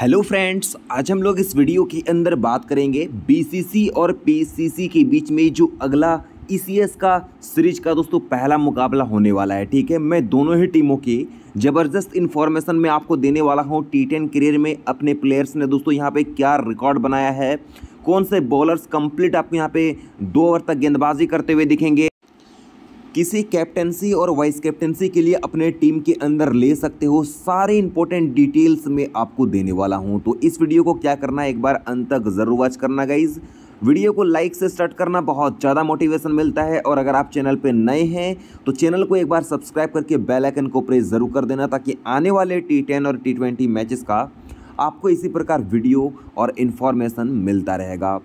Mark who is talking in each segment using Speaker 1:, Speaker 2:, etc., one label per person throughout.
Speaker 1: hello friends आज हम लोग इस वीडियो के अंदर बात करेंगे बीसीसी और पीसीसी के बीच में जो अगला ईसीएस e का सीरीज का दोस्तों पहला मुकाबला होने वाला है ठीक है मैं दोनों ही टीमों की ज़बरदस्त इन्फॉर्मेशन मैं आपको देने वाला हूँ टी टेन करियर में अपने प्लेयर्स ने दोस्तों यहाँ पे क्या रिकॉर्ड बनाया है कौन से बॉलर्स कंप्लीट आपको यहाँ पर दो ओवर तक गेंदबाजी करते हुए दिखेंगे किसी कैप्टनसी और वाइस कैप्टनसी के लिए अपने टीम के अंदर ले सकते हो सारे इंपॉर्टेंट डिटेल्स में आपको देने वाला हूँ तो इस वीडियो को क्या करना है एक बार अंत तक ज़रूर वॉच करना गाइज़ वीडियो को लाइक से स्टार्ट करना बहुत ज़्यादा मोटिवेशन मिलता है और अगर आप चैनल पर नए हैं तो चैनल को एक बार सब्सक्राइब करके बेल आइकन को प्रेस ज़रूर कर देना ताकि आने वाले टी टेन और टी ट्वेंटी मैचेस का आपको इसी प्रकार वीडियो और इन्फॉर्मेशन मिलता रहेगा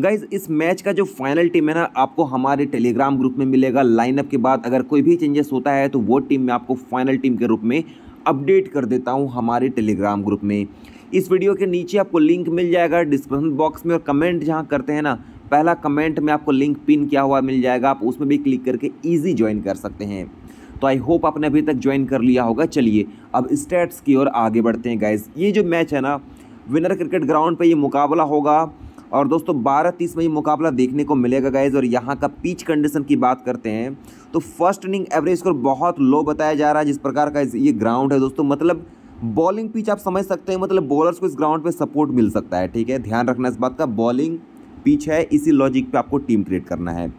Speaker 1: गाइज इस मैच का जो फाइनल टीम है ना आपको हमारे टेलीग्राम ग्रुप में मिलेगा लाइनअप के बाद अगर कोई भी चेंजेस होता है तो वो टीम मैं आपको फाइनल टीम के रूप में अपडेट कर देता हूँ हमारे टेलीग्राम ग्रुप में इस वीडियो के नीचे आपको लिंक मिल जाएगा डिस्क्रिप्शन बॉक्स में और कमेंट जहाँ करते हैं ना पहला कमेंट में आपको लिंक पिन किया हुआ मिल जाएगा आप उसमें भी क्लिक करके ईजी ज्वाइन कर सकते हैं तो आई होप आपने अभी तक ज्वाइन कर लिया होगा चलिए अब स्टेट्स की ओर आगे बढ़ते हैं गाइज ये जो मैच है ना विनर क्रिकेट ग्राउंड पर ये मुकाबला होगा और दोस्तों बारह तीस में ये मुकाबला देखने को मिलेगा गाइज और यहाँ का पिच कंडीशन की बात करते हैं तो फर्स्ट इनिंग एवरेज स्कोर बहुत लो बताया जा रहा है जिस प्रकार का ये ग्राउंड है दोस्तों मतलब बॉलिंग पिच आप समझ सकते हैं मतलब बॉलर्स को इस ग्राउंड पे सपोर्ट मिल सकता है ठीक है ध्यान रखना इस बात का बॉलिंग पिच है इसी लॉजिक पे आपको टीम क्रिएट करना है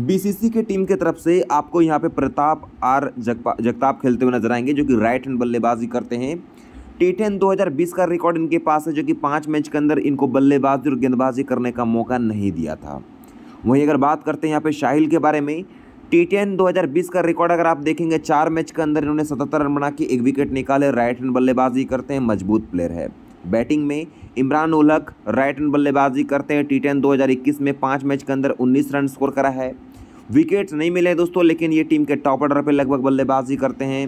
Speaker 1: बीसीसी के टीम की तरफ से आपको यहाँ पे प्रताप आर जगपा जगताप खेलते हुए नजर आएंगे जो कि राइट हैंड बल्लेबाजी करते हैं टीटेन 2020 का रिकॉर्ड इनके पास है जो कि पाँच मैच के अंदर इनको बल्लेबाजी और गेंदबाजी करने का मौका नहीं दिया था वहीं अगर बात करते हैं यहाँ पे शाहिल के बारे में टी टेन दो का रिकॉर्ड अगर आप देखेंगे चार मैच के अंदर इन्होंने सतहत्तर रन बना के एक विकेट निकाले राइट हैंड बल्लेबाजी करते हैं मजबूत प्लेयर है बैटिंग में इमरान उलहक राइट हैंड बल्लेबाजी करते हैं टी टेन दो में पाँच मैच के अंदर उन्नीस रन स्कोर करा है विकेट नहीं मिले दोस्तों लेकिन ये टीम के टॉप ऑर्डर पर लगभग बल्लेबाजी करते हैं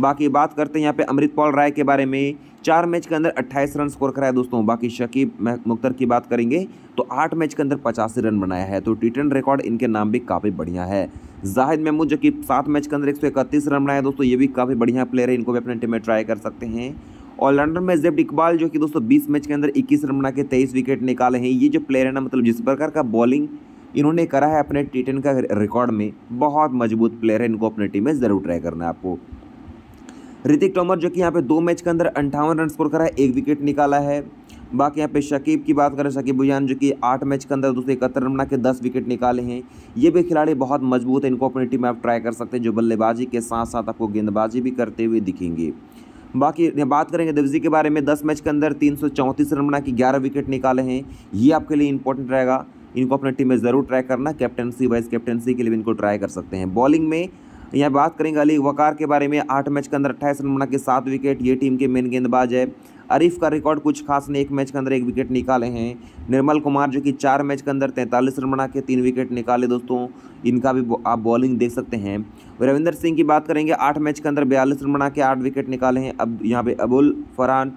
Speaker 1: बाकी बात करते हैं यहाँ पे अमृतपाल राय के बारे में चार मैच के अंदर 28 रन स्कोर कराया दोस्तों बाकी शकीब मुख्तर की बात करेंगे तो आठ मैच के अंदर पचासी रन बनाया है तो टी रिकॉर्ड इनके नाम भी काफ़ी बढ़िया है जाहिद महमूद जो कि सात मैच के अंदर एक रन बनाया दोस्तों ये भी काफ़ी बढ़िया प्लेयर है इनको भी अपने टीम में ट्राई कर सकते हैं और लंडन में जेब इकबाल जो कि दोस्तों 20 मैच के अंदर 21 रन बना के तेईस विकेट निकाले हैं ये जो प्लेयर है ना मतलब जिस प्रकार का बॉलिंग इन्होंने करा है अपने टी का रिकॉर्ड में बहुत मजबूत प्लेयर है इनको अपनी टीम में ज़रूर ट्राई करना है आपको ऋतिक टोमर जो कि यहाँ पे दो मैच के अंदर अंठावन रन स्कोर करा है एक विकेट निकाला है बाकी यहाँ पे शकीब की बात करें शकीब बुजान जो कि आठ मैच के अंदर दो सौ इकहत्तर रन बना के दस विकेट निकाले हैं ये भी खिलाड़ी बहुत मजबूत है इनको अपनी टीम में आप ट्राई कर सकते हैं जो बल्लेबाजी के साथ साथ आपको गेंदबाजी भी करते हुए दिखेंगे बाकी बात करेंगे देवजी के बारे में दस मैच के अंदर तीन रन बना के ग्यारह विकेट निकाले हैं ये आपके लिए इंपॉर्टेंट रहेगा इनको अपने टीम में ज़रूर ट्राई करना कैप्टनसी वाइस कैप्टनसी के लिए भी इनको ट्राई कर सकते हैं बॉलिंग में यहाँ बात करेंगे अली वकार के बारे में आठ मैच के अंदर अट्ठाईस रन बना के सात विकेट ये टीम के मेन गेंदबाज है अरीफ का रिकॉर्ड कुछ खास नहीं एक मैच के अंदर एक विकेट निकाले हैं निर्मल कुमार जो कि चार मैच के अंदर तैंतालीस रन बना के तीन विकेट निकाले दोस्तों इनका भी आप बॉलिंग देख सकते हैं रविंदर सिंह की बात करेंगे आठ मैच के अंदर बयालीस रन बना के आठ विकेट निकाले हैं अब यहाँ पे अबुल फरहान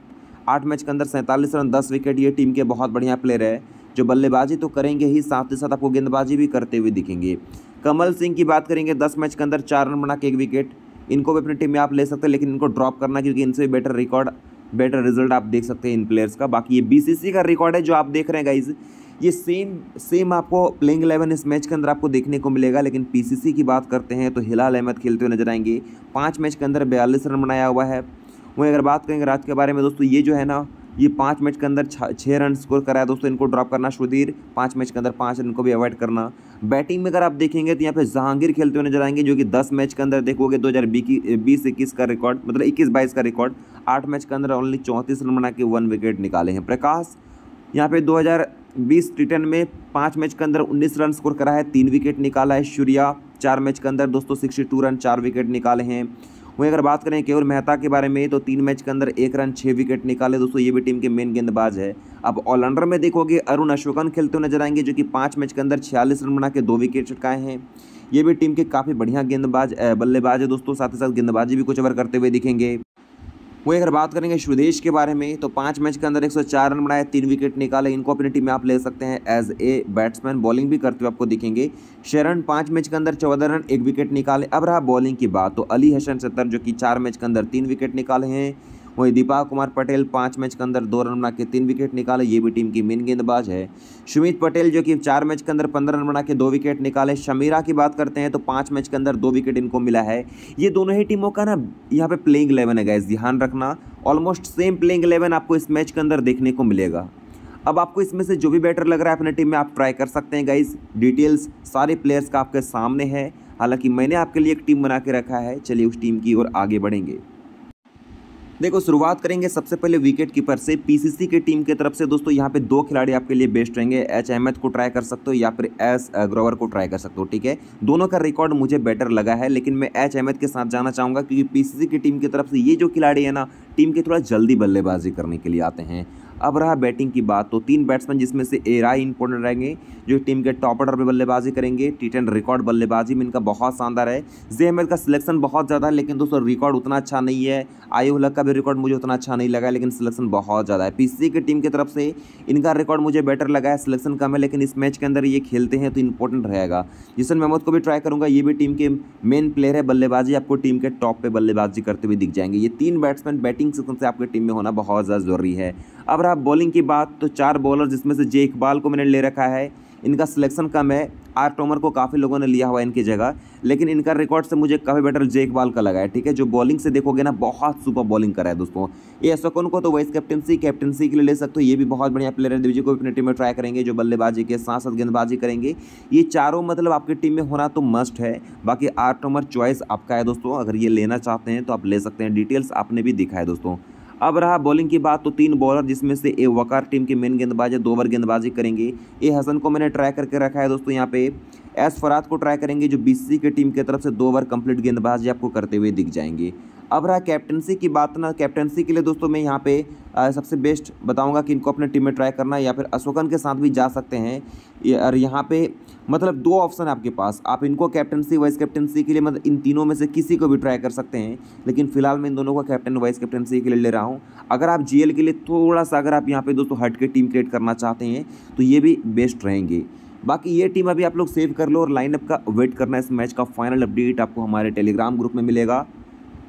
Speaker 1: आठ मैच के अंदर सैंतालीस रन दस विकेट ये टीम के बहुत बढ़िया प्लेयर है जो बल्लेबाजी तो करेंगे ही साथ ही साथ आपको गेंदबाजी भी करते हुए दिखेंगे कमल सिंह की बात करेंगे दस मैच के अंदर चार रन बना के एक विकेट इनको भी अपनी टीम में आप ले सकते हैं लेकिन इनको ड्रॉप करना क्योंकि इनसे भी बेटर रिकॉर्ड बेटर रिजल्ट आप देख सकते हैं इन प्लेयर्स का बाकी ये बीसीसी का रिकॉर्ड है जो आप देख रहे हैं गाइज ये सेम सेम आपको प्लेइंग इलेवन इस मैच के अंदर आपको देखने को मिलेगा लेकिन पीसीसी की बात करते हैं तो हिलाल अहमद खेलते हुए नजर आएंगे पाँच मैच के अंदर बयालीस रन बनाया हुआ है वहीं अगर बात करेंगे रात के बारे में दोस्तों ये जो है ना ये पाँच मैच के अंदर छः रन स्कोर कराया दोस्तों इनको ड्रॉप करना सुधीर पाँच मैच के अंदर पाँच रन को भी अवॉइड करना बैटिंग में अगर आप देखेंगे तो यहाँ पे जहांगीर खेलते हुए नजर आएंगे जो कि दस मैच के अंदर देखोगे दो हज़ार बीस इक्कीस का रिकॉर्ड मतलब इक्कीस बाईस का रिकॉर्ड आठ मैच के अंदर ओनली चौंतीस रन बना के वन विकेट निकाले हैं प्रकाश यहाँ पे दो बीस टी में पाँच मैच के अंदर उन्नीस रन स्कोर करा है तीन विकेट निकाला है सूर्या चार मैच के अंदर दोस्तों सिक्सटी टू रन चार विकेट निकाले हैं वहीं अगर बात करें केवल मेहता के बारे में तो तीन मैच के अंदर एक रन छः विकेट निकाले दोस्तों ये भी टीम के मेन गेंदबाज है अब ऑलराउंडर में देखोगे अरुण अशोकन खेलते हुए नजर आएंगे जो कि पाँच मैच के अंदर छियालीस रन बना के दो विकेट चटकाए हैं ये भी टीम के काफ़ी बढ़िया गेंदबाज बल्लेबाज है दोस्तों साथ ही साथ गेंदबाजी भी कुछ ओवर करते हुए दिखेंगे वही अगर बात करेंगे श्रुदेश के बारे में तो पाँच मैच के अंदर 104 रन बनाए तीन विकेट निकाले इनको अपनी टीम में आप ले सकते हैं एज ए बैट्समैन बॉलिंग भी करते हुए आपको दिखेंगे शरण पाँच मैच के अंदर चौदह रन एक विकेट निकाले अब रहा बॉलिंग की बात तो अली हसन सत्तर जो कि चार मैच के अंदर तीन विकेट निकाले हैं वहीं दीपा कुमार पटेल पाँच मैच के अंदर दो रन बना के तीन विकेट निकाले ये भी टीम की मेन गेंदबाज है सुमित पटेल जो कि चार मैच के अंदर पंद्रह रन बना के दो विकेट निकाले शमीरा की बात करते हैं तो पाँच मैच के अंदर दो विकेट इनको मिला है ये दोनों ही टीमों का ना यहाँ पे प्लेइंग इलेवन है गैस ध्यान रखना ऑलमोस्ट सेम प्लेइंग इलेवन आपको इस मैच के अंदर देखने को मिलेगा अब आपको इसमें से जो भी बैटर लग रहा है अपने टीम में आप ट्राई कर सकते हैं गाइज डिटेल्स सारे प्लेयर्स का आपके सामने है हालांकि मैंने आपके लिए एक टीम बना के रखा है चलिए उस टीम की ओर आगे बढ़ेंगे देखो शुरुआत करेंगे सबसे पहले विकेट कीपर से पीसीसी की टीम की तरफ से दोस्तों यहाँ पे दो खिलाड़ी आपके लिए बेस्ट रहेंगे एच अहमद को ट्राई कर सकते हो या फिर एस ग्रोवर को ट्राई कर सकते हो ठीक है दोनों का रिकॉर्ड मुझे बेटर लगा है लेकिन मैं एच अहमद के साथ जाना चाहूँगा क्योंकि पी की टीम की तरफ से ये जो खिलाड़ी है ना टीम के थोड़ा जल्दी बल्लेबाजी करने के लिए आते हैं अब रहा बैटिंग की बात तो तीन बैट्समैन जिसमें से एराई इंपॉर्टेंट रहेंगे जो टीम के टॉप ऑर्डर पर बल्लेबाजी करेंगे टी टेन रिकॉर्ड बल्लेबाजी में इनका बहुत शानदार है जे का सिलेक्शन बहुत ज़्यादा है लेकिन दोस्तों रिकॉर्ड उतना अच्छा नहीं है आई हलक का भी रिकॉर्ड मुझे उतना अच्छा नहीं लगा लेकिन सिलेक्शन बहुत ज़्यादा है सी की टीम की तरफ से इनका रिकॉर्ड मुझे बेटर लगा है सिलेक्शन कम है लेकिन इस मैच के अंदर ये खेलते हैं तो इंपॉर्टेंट रहेगा जिसन महमूद को भी ट्राई करूँगा ये भी टीम के मेन प्लेयर है बल्लेबाजी आपको टीम के टॉप पर बल्लेबाजी करते हुए दिख जाएंगे ये तीन बैट्समैन बैटिंग सिस्टम से आपकी टीम में होना बहुत ज़्यादा जरूरी है अब रहा बॉलिंग की बात तो चार बॉलर जिसमें से जे इकबाल को मैंने ले रखा है इनका सिलेक्शन कम है आर टोमर को काफ़ी लोगों ने लिया हुआ इनकी जगह लेकिन इनका रिकॉर्ड से मुझे काफ़ी बेटर जे इकबाल का लगा है ठीक है जो बॉलिंग से देखोगे ना बहुत सुपर बॉलिंग करा है दोस्तों ये अशोकन को तो वाइस कैप्टनसी कैप्टनसी के लिए ले सकते हो ये भी बहुत बढ़िया प्लेयर है दिव्य को अपनी टीम में ट्राई करेंगे जो बल्लेबाजी के साथ साथ गेंदबाजी करेंगे ये चारों मतलब आपकी टीम में होना तो मस्ट है बाकी आर टोमर चॉइस आपका है दोस्तों अगर ये लेना चाहते हैं तो आप ले सकते हैं डिटेल्स आपने भी दिखा है दोस्तों अब रहा बॉलिंग की बात तो तीन बॉलर जिसमें से ए वकार टीम के मेन गेंदबाज है दो ओवर गेंदबाजी करेंगे ए हसन को मैंने ट्राई करके रखा है दोस्तों यहाँ पे एस फरात को ट्राई करेंगे जो बीसी के टीम की तरफ से दो ओवर कंप्लीट गेंदबाजी आपको करते हुए दिख जाएंगे अब रहा कैप्टनसी की बात ना कैप्टनसी के लिए दोस्तों मैं यहाँ पे आ, सबसे बेस्ट बताऊँगा कि इनको अपने टीम में ट्राई करना या फिर अशोकन के साथ भी जा सकते हैं और यहाँ पे मतलब दो ऑप्शन आपके पास आप इनको कैप्टनसी वाइस कैप्टनसी के लिए मतलब इन तीनों में से किसी को भी ट्राई कर सकते हैं लेकिन फिलहाल मैं इन दोनों को कैप्टन वाइस कैप्टनसी के लिए ले रहा हूँ अगर आप जी के लिए थोड़ा सा अगर आप यहाँ पर दोस्तों हट के टीम क्रिएट करना चाहते हैं तो ये भी बेस्ट रहेंगे बाकी ये टीम अभी आप लोग सेव कर लो और लाइनअप का वेट करना इस मैच का फाइनल अपडेट आपको हमारे टेलीग्राम ग्रुप में मिलेगा